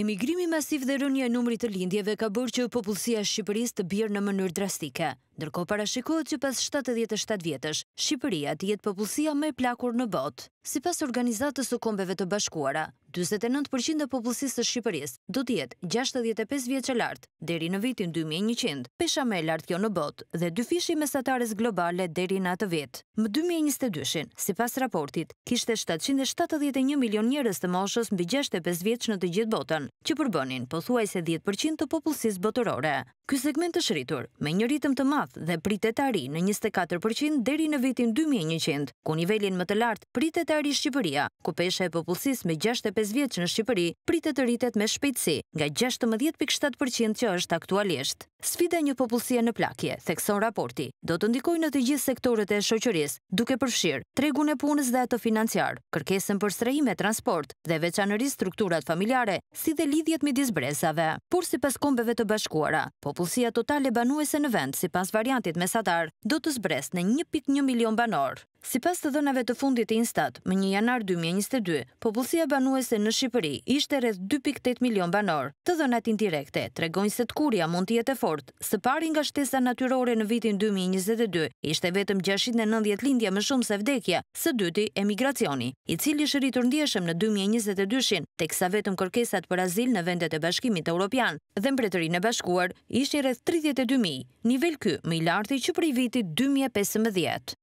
Emigrimi masiv dhe rënja e numri të lindjeve ka bërë që popullësia Shqipëris të bjerë në mënyrë drastike nërko parashikohet që pas 77 vjetësh, Shqipëria të jetë popullësia me plakur në bot. Si pas organizatës të kombeve të bashkuara, 29% e popullësisë të Shqipërisë do tjetë 65 vjetës që lartë, deri në vitin 2100, pesha me lartë kjo në bot, dhe dy fishi mesatares globale deri në atë vit. Më 2022, si pas raportit, kishte 771 milion njërës të moshës mbi 65 vjetës në të gjithë botën, që përbënin, pëthuaj se 10% të popullësisë botërore. Ky segment të shritur me një ritëm të madh dhe pritet ari në 24% deri në vitin 2100, ku nivelin më të lartë pritet ari Shqipëria, ku peshe e popullsisë me 65 vjeç në Shqipëri pritet të rritet me shpejtësi nga 16.7% që është aktualisht. Sfide një popullësia në plakje, thekson raporti, do të ndikoj në të gjithë sektorët e shoqëris, duke përshirë, tregun e punës dhe ato financiar, kërkesën për strehime transport dhe veçanëri strukturat familjare, si dhe lidhjet me brezave. Por si pas kombeve të bashkuara, popullësia totale banuese në vend, si pas variantit mesatar, do të zbresë në 1.1 milion banor. Si pas të dhënave të fundit e instat, më një janar 2022, popullësia banuese në Shqipëri ishte rreth 2.8 milion banor. Të dhënat indirekte, tregojnë se të kuria mund të jetë fort, së pari nga shtesa natyrore në vitin 2022, ishte vetëm 690 lindja më shumë se vdekja, së dyti emigracioni, i cili shëritur ndjeshëm në 2022-shin, teksa vetëm kërkesat për azil në vendet e bashkimit e Europian, dhe mbretëri në bashkuar, ishte rreth 32.000, nivel ky më i larti që prej vitit 2015.